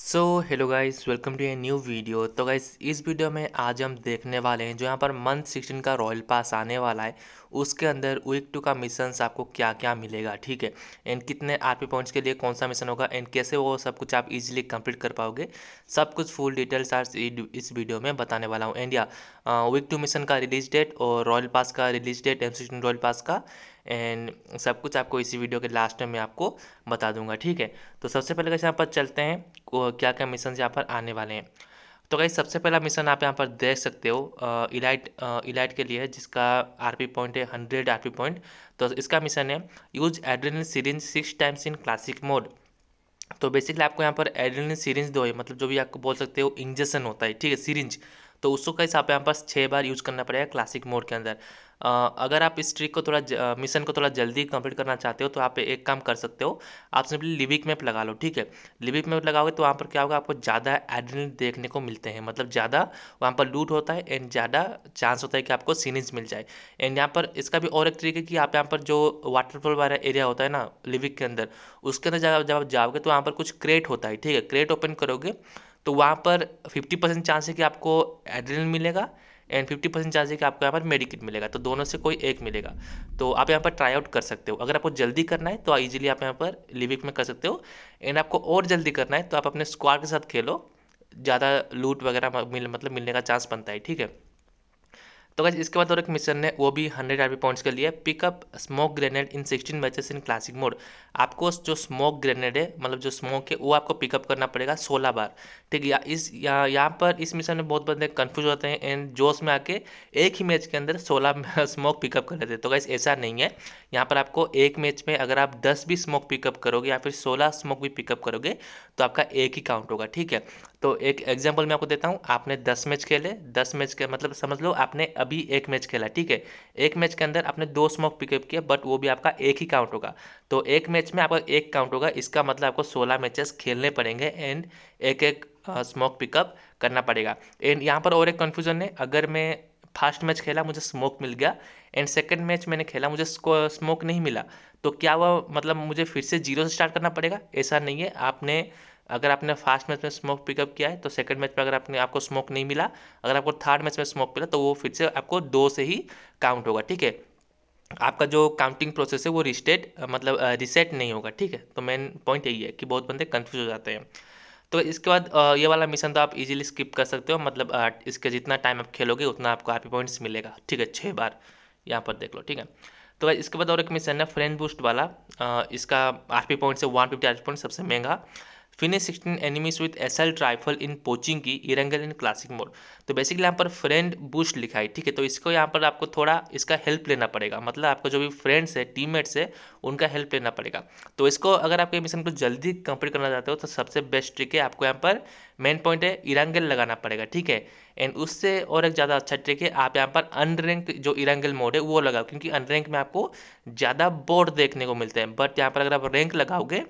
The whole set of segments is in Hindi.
so hello guys welcome to a new video तो गाइस इस वीडियो में आज हम देखने वाले हैं जो यहाँ पर मंथ सिक्सटीन का रॉयल पास आने वाला है उसके अंदर वीक टू का मिशंस आपको क्या क्या मिलेगा ठीक है एंड कितने आरपी पॉइंट्स के लिए कौन सा मिशन होगा एंड कैसे वो सब कुछ आप इजीली कंप्लीट कर पाओगे सब कुछ फुल डिटेल्स आज इस वीडियो में बताने वाला हूँ एंड या वीक टू मिशन का रिलीज डेट और रॉयल पास का release date M sixteen royal pass का एंड सब कुछ आपको इसी वीडियो के लास्ट में मैं आपको बता दूंगा ठीक है तो सबसे पहले कैसे यहाँ पर चलते हैं क्या क्या मिशन यहाँ पर आने वाले हैं तो कहीं सबसे पहला मिशन आप यहाँ पर देख सकते हो इलाइट इलाइट के लिए है जिसका आरपी पॉइंट है हंड्रेड आरपी पॉइंट तो इसका मिशन है use adrenaline syringe six times in classic mode तो बेसिकली आपको यहाँ पर एड्रिन सीरिंज दो है मतलब जो भी आपको बोल सकते हो इंजेक्शन होता है ठीक है सीरिंज तो उसको कैसे आप यहाँ पास छः बार यूज़ करना पड़ेगा क्लासिक मोड के अंदर अगर आप इस ट्रिक को थोड़ा मिशन को थोड़ा जल्दी कंप्लीट करना चाहते हो तो आप एक काम कर सकते हो आप सिंपली लिविक मैप लगा लो ठीक है लिविक मैप लगाओगे तो वहाँ पर क्या होगा आपको ज़्यादा एडल देखने को मिलते हैं मतलब ज़्यादा वहाँ पर लूट होता है एंड ज़्यादा चांस होता है कि आपको सीनिज मिल जाए एंड यहाँ पर इसका भी और एक तरीके है कि आप यहाँ पर जो वाटरफॉल वाला एरिया होता है ना लिविक के अंदर उसके अंदर जब आप जाओगे तो वहाँ पर कुछ क्रेट होता है ठीक है क्रेट ओपन करोगे तो वहाँ पर फिफ्टी परसेंट चांस है कि आपको एड्रेनल मिलेगा एंड फिफ्टी परसेंट चांस है कि आपको यहाँ पर मेडिकेट मिलेगा तो दोनों से कोई एक मिलेगा तो आप यहाँ पर ट्राई आउट कर सकते हो अगर आपको जल्दी करना है तो ईजिली आप यहाँ पर लिविक में कर सकते हो एंड आपको और जल्दी करना है तो आप अपने स्क्वाड के साथ खेलो ज़्यादा लूट वगैरह मिल मतलब मिलने का चांस बनता है ठीक है तो गैस इसके बाद और एक मिशन है वो भी हंड्रेड आरपी पॉइंट्स के लिए pickup smoke grenade in sixteen matches in classic mode आपको जो स्मोक ग्रेनेड है मतलब जो स्मोक है वो आपको पिकअप करना पड़ेगा सोलह बार ठीक है इस यहाँ यहाँ पर इस मिशन में बहुत बंदे कन्फ्यूज होते हैं एंड जोश में आके एक ही मैच के अंदर सोलह स्मोक पिकअप कर लेते हैं तो गैस ऐसा नहीं है यहाँ पर आपको एक मैच में अगर आप दस भी स्मोक पिकअप करोगे या फिर सोलह स्मोक भी पिकअप करोगे तो आपका एक ही काउंट होगा ठीक है तो एक एग्जाम्पल मैं आपको देता हूँ आपने दस मैच खेले दस मैच के मतलब समझ लो आपने अभी एक मैच खेला ठीक है एक मैच के अंदर आपने दो स्मोक पिकअप किया बट वो भी आपका एक ही काउंट होगा तो एक मैच में आपका एक काउंट होगा इसका मतलब आपको सोलह मैचेस खेलने पड़ेंगे एंड एक एक स्मोक पिकअप करना पड़ेगा एंड यहाँ पर और एक कन्फ्यूजन है अगर मैं फर्स्ट मैच खेला मुझे स्मोक मिल गया एंड सेकेंड मैच मैंने खेला मुझे स्मोक नहीं मिला तो क्या वह मतलब मुझे फिर से जीरो से स्टार्ट करना पड़ेगा ऐसा नहीं है आपने अगर आपने फर्स्ट मैच में स्मोक पिकअप किया है तो सेकंड मैच में अगर आपने आपको स्मोक नहीं मिला अगर आपको थर्ड मैच में स्मोक मिला तो वो फिर से आपको दो से ही काउंट होगा ठीक है आपका जो काउंटिंग प्रोसेस है वो रिस्टेट मतलब रिसेट नहीं होगा ठीक है तो मेन पॉइंट यही है कि बहुत बंदे कन्फ्यूज हो जाते हैं तो इसके बाद ये वाला मिशन तो आप इजीली स्किप कर सकते हो मतलब इसके जितना टाइम आप खेलोगे उतना आपको आर पॉइंट्स मिलेगा ठीक है छः बार यहाँ पर देख लो ठीक है तो इसके बाद और एक मिशन है फ्रेंड बूस्ट वाला इसका आरपी पॉइंट से वन फिफ्टी आर पॉइंट सबसे महंगा finish sixteen enemies with S L rifle in Pochinki Erangel in classic mode तो बेसिकली यहाँ पर फ्रेंड बूस्ट लिखा है ठीक है तो इसको यहाँ पर आपको थोड़ा इसका हेल्प लेना पड़ेगा मतलब आपको जो भी फ्रेंड्स है टीममेट्स है उनका हेल्प लेना पड़ेगा तो इसको अगर आपके मिशन को जल्दी कंप्लीट करना चाहते हो तो सबसे बेस्ट ट्रिक है आपको यहाँ पर मेन पॉइंट है इरंगल लगाना पड़ेगा ठीक है एंड उससे और एक ज़्यादा अच्छा ट्रिक है आप यहाँ पर अनरैंक जो इरंगल मोड है वो लगाओ क्योंकि अनरैंक में आपको ज़्यादा बोर्ड देखने को मिलते हैं बट यहाँ पर अगर आप रैंक लगाओगे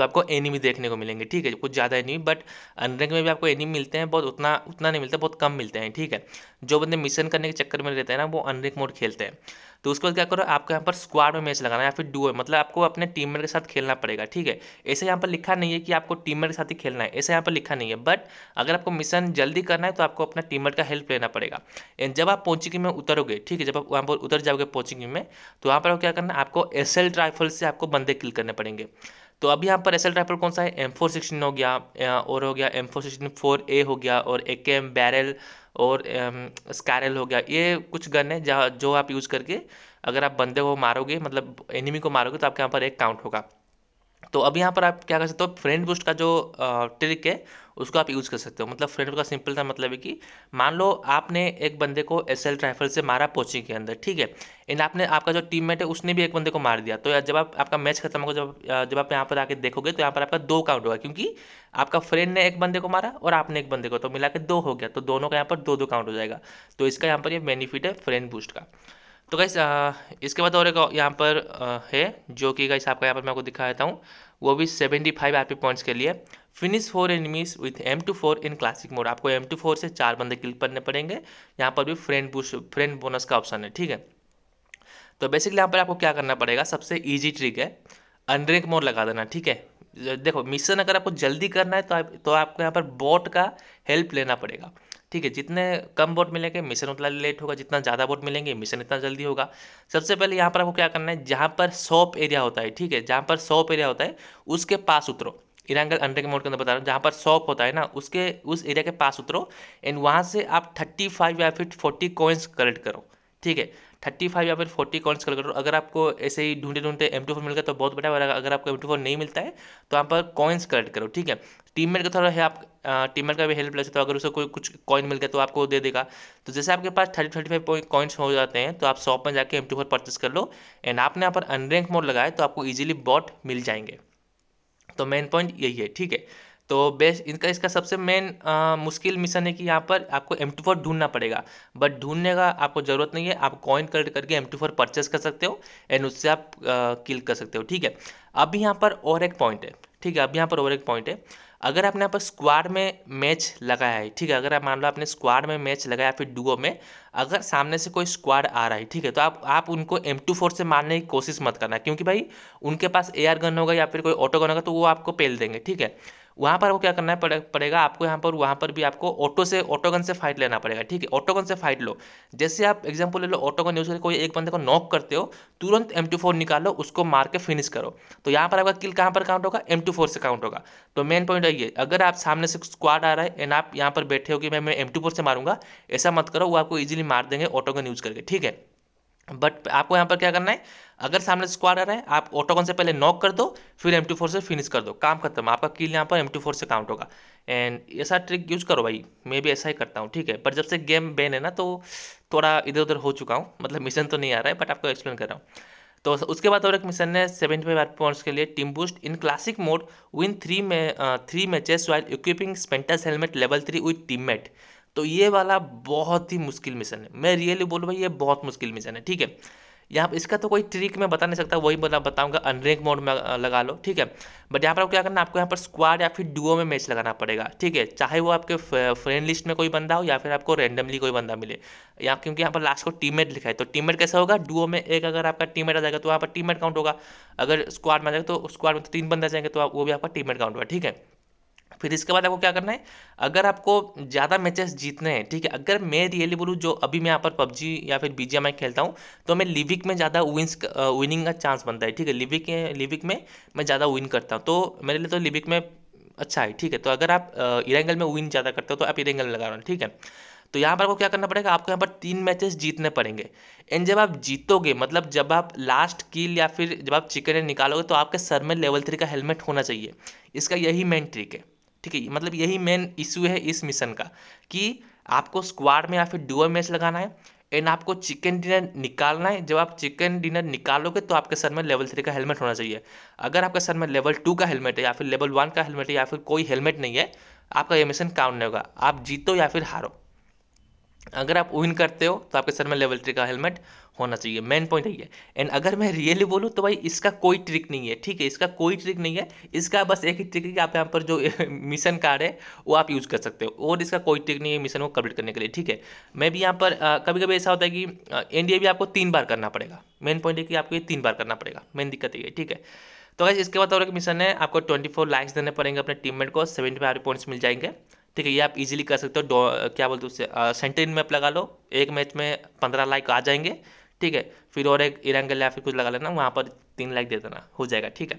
तो आपको एनिमी देखने को मिलेंगे ठीक है कुछ ज़्यादा एनिमी बट अनरैंक में भी आपको एनिमी मिलते हैं बहुत उतना उतना नहीं मिलता बहुत कम मिलते हैं ठीक है जो बंदे मिशन करने के चक्कर में रहते हैं ना वो अनरैंक मोड खेलते हैं तो उसके बाद क्या करो आपको यहाँ पर स्क्वाड में मैच लगाना है या फिर डू मतलब आपको अपने टीममेट के साथ खेलना पड़ेगा ठीक है ऐसे यहाँ पर लिखा नहीं है कि आपको टीममेट के साथ ही खेलना है ऐसे यहाँ पर लिखा नहीं है बट अगर आपको मिशन जल्दी करना है तो आपको अपना टीममेट का हेल्प लेना पड़ेगा एंड जब आप पोचिंग में उतरोगे ठीक है जब आप वहाँ पर उतर जाओगे पोचिंग में तो वहाँ पर क्या करना है आपको एस एल से आपको बंदे किल करने पड़ेंगे तो अब यहाँ पर एसएल राइफल कौन सा है एम फोर सिक्सटीन हो गया और हो गया M four sixteen four A हो गया और ए के एम बैरल और स्कैरल हो गया ये कुछ गन है जहाँ जो आप यूज़ करके अगर आप बंदे को मारोगे मतलब एनिमी को मारोगे तो आपके यहाँ पर एक काउंट होगा तो अब यहाँ पर आप क्या कर सकते हो फ्रेंड बूस्ट का जो ट्रिक है उसको आप यूज़ कर सकते हो मतलब फ्रेंड का सिंपल था मतलब है कि मान लो आपने एक बंदे को एस एल ट्राइफल से मारा पोचिंग के अंदर ठीक है एंड आपने आपका जो टीममेट है उसने भी एक बंदे को मार दिया तो जब आप आपका मैच खत्म होगा जब जब आप यहाँ पर आके देखोगे तो यहाँ पर आपका दो काउंट होगा क्योंकि आपका फ्रेंड ने एक बंदे को मारा और आपने एक बंदे को तो मिला के दो हो गया तो दोनों का यहाँ पर दो दो काउंट हो जाएगा तो इसका यहाँ पर ये बेनिफिट है फ्रेंड बूस्ट का तो गैस इसके बाद और एक यहाँ पर है जो कि गैस आपका यहाँ पर मैं आपको दिखा देता हूँ वो भी सेवेंटी फाइव आर पॉइंट्स के लिए finish four enemies with M two four in classic mode आपको एम टू फोर से चार बंदे किल करने पड़ेंगे यहाँ पर भी फ्रेंड बूस फ्रेंड बोनस का ऑप्शन है ठीक है तो बेसिकली यहाँ पर आपको क्या करना पड़ेगा सबसे ईजी ट्रिक है अनरेंक मोड लगा देना ठीक है देखो मिशन अगर आपको जल्दी करना है तो आप तो आपको यहाँ पर बॉट का हेल्प लेना पड़ेगा ठीक है जितने कम वोट मिलेंगे मिशन उतना लेट होगा जितना ज़्यादा वोट मिलेंगे मिशन इतना जल्दी होगा सबसे पहले यहाँ पर आपको क्या करना है जहाँ पर सॉप एरिया होता है ठीक है जहाँ पर सॉप एरिया होता है उसके पास उतरो ईरान अंडर के मोड के अंदर बता रहा हूँ जहाँ पर सॉप होता है ना उसके उस एरिया के पास उतरो एंड वहाँ से आप थर्टी फाइव या फिर फोर्टी कॉइन्स कलेक्ट करो ठीक है थर्टी फाइव या फिर फोर्टी कॉइन्स कलेक्ट करो अगर आपको ऐसे ही ढूंढे ढूंढते एम टू फोर मिल गया तो बहुत बढ़िया बढ़ेगा अगर आपको एम टू फोर नहीं मिलता है तो आप पर कॉइन्स कलेक्ट करो ठीक है टीम मेट का थोड़ा है आप टीम मेट का भी हेल्प ले सकते हो अगर उसको कोई कुछ कॉइन मिल गया तो आपको दे देगा तो जैसे आपके पास थर्टी थर्टी फाइव कॉइन्स हो जाते हैं तो आप शॉप में जाकर एम टू फोर परचेस कर लो एंड आपने यहाँ पर अनरैंक मोड लगाए तो आपको ईजिली बॉट मिल जाएंगे तो मेन पॉइंट यही है ठीक है तो बेस इनका इसका सबसे मेन मुश्किल मिशन है कि यहाँ पर आपको एम टू फोर ढूंढना पड़ेगा बट ढूंढने का आपको ज़रूरत नहीं है आप कॉइन कलेक्ट करके एम टू फोर परचेस कर सकते हो एंड उससे आप किल कर सकते हो ठीक है अभी यहाँ पर और एक पॉइंट है ठीक है अब यहाँ पर और एक पॉइंट है अगर आपने यहाँ पर स्क्वाड में मैच लगाया है ठीक है अगर आप मान लो आपने स्क्वाड में मैच लगाया फिर डुओ में अगर सामने से कोई स्क्वाड आ रहा है ठीक है तो आप आप उनको एम टू फोर से मारने की कोशिश मत करना क्योंकि भाई उनके पास ए गन होगा या फिर कोई ऑटो गन होगा तो वो आपको पेल देंगे ठीक है वहाँ पर वो क्या करना पड़े, पड़ेगा आपको यहाँ पर वहाँ पर भी आपको ऑटो से ऑटोगन से फाइट लेना पड़ेगा ठीक है ऑटोगन से फाइट लो जैसे आप एग्जाम्पल ले लो ऑटोगन यूज़ करके कोई एक बंदे को नॉक करते हो तुरंत एम टू फोर निकालो उसको मार के फिनिश करो तो यहाँ पर आपका किल कहाँ पर काउंट होगा एम टू फोर से काउंट होगा तो मेन पॉइंट है ये अगर आप सामने से स्क्वाड आ रहा है एंड आप यहाँ पर बैठे हो कि मैं मैं एम टू फोर से मारूंगा ऐसा मत करो वो आपको ईजिली मार देंगे ऑटोगन यूज़ करके ठीक है बट आपको यहाँ पर क्या करना है अगर सामने स्क्वाड आ रहा है आप ऑटोकॉन से पहले नॉक कर दो फिर एम फोर से फिनिश कर दो काम खत्म आपका किल यहाँ पर एम फोर से काउंट होगा एंड ऐसा ट्रिक यूज करो भाई मैं भी ऐसा ही करता हूँ ठीक है पर जब से गेम बैन है ना तो थोड़ा इधर उधर हो चुका हूँ मतलब मिशन तो नहीं आ रहा है बट आपको एक्सप्लेन कर रहा हूँ तो उसके बाद और एक मिशन है सेवेंटी फाइव पॉइंट्स के लिए team boost in classic mode win three में three matches while equipping Spetsnaz helmet level three with teammate तो ये वाला बहुत ही मुश्किल मिशन है मैं रियली बोलूँ भाई ये बहुत मुश्किल मिशन है ठीक है यहाँ पर इसका तो कोई ट्रिक मैं बता नहीं सकता वही बता बताऊंगा अनरेंक मोड में लगा लो ठीक है बट यहाँ पर आपको क्या करना आपको यहाँ पर स्क्वाड या फिर डुओ में मैच लगाना पड़ेगा ठीक है चाहे वो आपके फ्रेंड लिस्ट में कोई बंदा हो या फिर आपको रेंडमली कोई बंदा मिले या क्योंकि यहाँ पर लास्ट को टीममेट लिखा है तो टीममेट कैसे होगा डुओ में एक अगर आपका टीममेट आ जाएगा तो वहाँ पर टीममेट काउंट होगा अगर स्क्वाड में आ जाएगा तो स्क्वाड में तो तीन बंदा जाएंगे तो वो भी आपका टीममेट काउंट होगा ठीक है फिर इसके बाद आपको क्या करना है अगर आपको ज़्यादा मैचेस जीतने हैं ठीक है अगर मैं रियली बोलूँ जो अभी मैं यहाँ पर पबजी या फिर बी जी खेलता हूँ तो मैं लिविक में ज़्यादा विंस विनिंग का चांस बनता है ठीक है लिविक लिविक में मैं ज़्यादा विन करता हूँ तो मेरे लिए तो लिविक में अच्छा है ठीक है तो अगर आप इरेंगल में विन ज़्यादा करते हो तो आप इरेंगल में लगा रहे हो ठीक है तो यहाँ पर आपको क्या करना पड़ेगा आपको यहाँ पर तीन मैचेस जीतने पड़ेंगे एंड जब आप जीतोगे मतलब जब आप लास्ट किल या फिर जब आप चिकन निकालोगे तो आपके सर में लेवल थ्री का हेलमेट होना चाहिए इसका यही मेन ट्रिक है ठीक है मतलब यही मेन इशू है इस मिशन का कि आपको स्क्वाड में या फिर डुअ मैच लगाना है एंड आपको चिकन डिनर निकालना है जब आप चिकन डिनर निकालोगे तो आपके सर में लेवल थ्री का हेलमेट होना चाहिए अगर आपके सर में लेवल टू का हेलमेट है या फिर लेवल वन का हेलमेट है या फिर कोई हेलमेट नहीं है आपका ये मिशन काउंट नहीं होगा आप जीतो या फिर हारो अगर आप विन करते हो तो आपके सर में लेवल थ्री का हेलमेट होना चाहिए मेन पॉइंट यही है एंड अगर मैं रियली बोलूँ तो भाई इसका कोई ट्रिक नहीं है ठीक है इसका कोई ट्रिक नहीं है इसका बस एक ही ट्रिक है कि आप यहाँ पर जो मिशन कार्ड है वो आप यूज़ कर सकते हो और इसका कोई ट्रिक नहीं है मिशन को कम्प्लीट करने के लिए ठीक है मैं भी यहाँ पर आ, कभी कभी ऐसा होता है कि एन भी आपको तीन बार करना पड़ेगा मेन पॉइंट है कि आपको ये तीन बार करना पड़ेगा मेन दिक्कत ये है ठीक है तो अगर इसके बाद और एक मिशन है आपको ट्वेंटी फोर लाइक्स देने पड़ेंगे अपने टीममेट को सेवेंटी फाइव पॉइंट्स मिल जाएंगे ठीक है ये आप इजीली कर सकते हो क्या बोलते हो उससे इन मैप लगा लो एक मैच में पंद्रह लाइक आ जाएंगे ठीक है फिर और एक इरंगल या फिर कुछ लगा लेना वहाँ पर तीन लाइक दे देना हो जाएगा ठीक है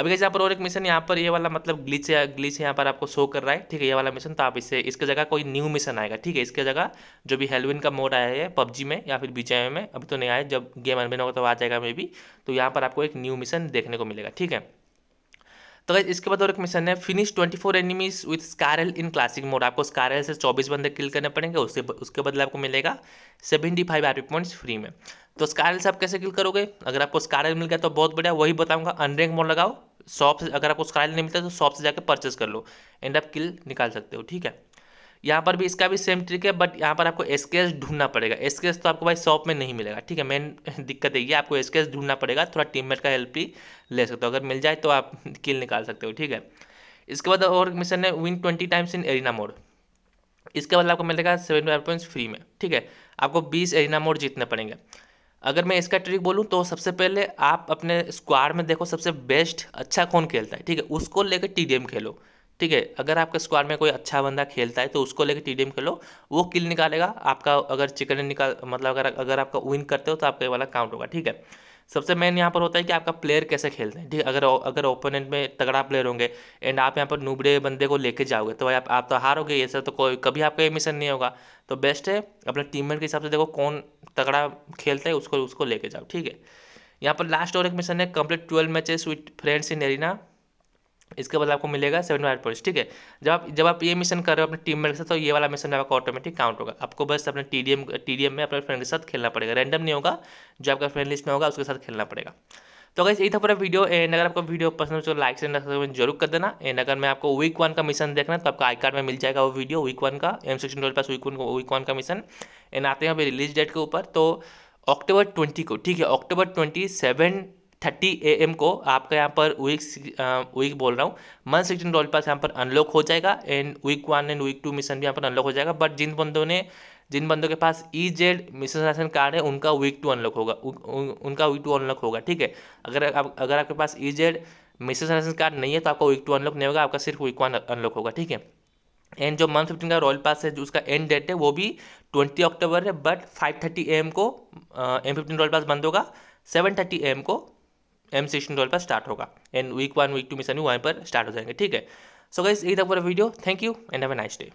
अभी कैसे यहाँ पर और एक मिशन यहाँ पर ये वाला मतलब ग्लिच या ग्लिच यहाँ पर आपको शो कर रहा है ठीक है ये वाला मिशन तो आप इससे इसके जगह कोई न्यू मिशन आएगा ठीक है इसके जगह जो भी हेलोविन का मोड आया है पबजी में या फिर बीच में अभी तो नहीं आया जब गेम अनबिन होगा तो आ जाएगा मे भी तो यहाँ पर आपको एक न्यू मिशन देखने को मिलेगा ठीक है तो गाइज इसके बाद और एक मिशन है finish 24 enemies with SCAR L in classic mode आपको स्कारल से 24 बंदे किल करने पड़ेंगे उसके उसके बदले आपको मिलेगा 75 फाइव आर पॉइंट्स फ्री में तो स्कारल से आप कैसे किल करोगे अगर आपको स्कारल मिल गया तो बहुत बढ़िया वही बताऊंगा अनरैंक मोड लगाओ शॉप से अगर आपको स्कारल नहीं मिलता तो शॉप से जाकर परचेस कर लो एंड आप किल निकाल सकते हो ठीक है यहाँ पर भी इसका भी सेम ट्रिक है बट यहाँ पर आपको स्केच ढूंढना पड़ेगा स्केच तो आपको भाई शॉप में नहीं मिलेगा ठीक है मेन दिक्कत यही है आपको स्केच ढूंढना पड़ेगा थोड़ा टीममेट का हेल्प भी ले सकते हो अगर मिल जाए तो आप किल निकाल सकते हो ठीक है इसके बाद और मिशन है win twenty times in arena mode इसके बाद आपको मिलेगा सेवेंटी फाइव पॉइंट्स फ्री में ठीक है आपको बीस एरिना मोड जीतने पड़ेंगे अगर मैं इसका ट्रिक बोलूँ तो सबसे पहले आप अपने स्क्वाड में देखो सबसे बेस्ट अच्छा कौन खेलता है ठीक है उसको लेकर टी खेलो ठीक है अगर आपके स्क्वाड में कोई अच्छा बंदा खेलता है तो उसको लेके टी एम खेलो वो किल निकालेगा आपका अगर चिकन निकाल मतलब अगर अगर आपका विन करते हो तो आपका ये वाला काउंट होगा ठीक है सबसे मेन यहाँ पर होता है कि आपका प्लेयर कैसे खेलते हैं ठीक है अगर अगर ओपोनेंट में तगड़ा प्लेयर होंगे एंड आप यहाँ पर नूबड़े बंदे को लेके जाओगे तो भाई आप, आप तो हारोगे ये तो कोई कभी आपका ये मिशन नहीं होगा तो बेस्ट है अपने टीममेट के हिसाब से देखो कौन तगड़ा खेलता है उसको उसको लेके जाओ ठीक है यहाँ पर लास्ट और एक मिशन है complete twelve matches with friends in arena इसके बाद आपको मिलेगा सेवन फाइव पॉइंट्स ठीक है जब आप जब आप ये मिशन कर रहे हो अपने टीम मेट के साथ तो ये वाला मिशन आपका ऑटोमेटिक काउंट होगा आपको बस अपने टी डी में अपने फ्रेंड के साथ खेलना पड़ेगा रैंडम नहीं होगा जो आपका फ्रेंड लिस्ट में होगा उसके साथ खेलना पड़ेगा तो अगर यही था पूरा वीडियो एंड अगर आपको वीडियो पसंद हो तो लाइक से तो जरूर कर देना एंड अगर मैं आपको वीक वन का मिशन देखना तो आपका आई कार्ड में मिल जाएगा वो वीडियो वीक वन का M sixteen twelve pass week one week one का मिशन एंड आते हैं अभी रिलीज डेट के ऊपर तो अक्टूबर ट्वेंटी को ठीक है October twenty seven thirty A M को आपका यहाँ पर वीक वीक बोल रहा हूँ मंथ सिक्सटीन रॉयल पास यहाँ पर अनलॉक हो जाएगा and week one and week two mission भी यहाँ पर अनलॉक हो जाएगा बट जिन बंदों ने जिन बंदों के पास E Z mission ration card है उनका वीक टू अनलॉक होगा उ, उ, उनका वीक टू अनलॉक होगा ठीक है अगर आप अगर आपके पास E Z mission ration card नहीं है तो आपका वीक टू अनलॉक नहीं होगा आपका सिर्फ वीक वन अनलॉक होगा ठीक है एंड जो मंथ फिफ्टीन का रॉयल पास है जो उसका एंड डेट है वो भी ट्वेंटी अक्टूबर है बट फाइव थर्टी एम को एम फिफ्टीन रॉयल पास बंद होगा सेवन थर्टी एम को एम सेशन ट्वेल्व पर स्टार्ट होगा and week one week two mission सभी वहीं पर स्टार्ट हो जाएंगे ठीक है सो गाइज यही था पूरा video thank you and have a nice day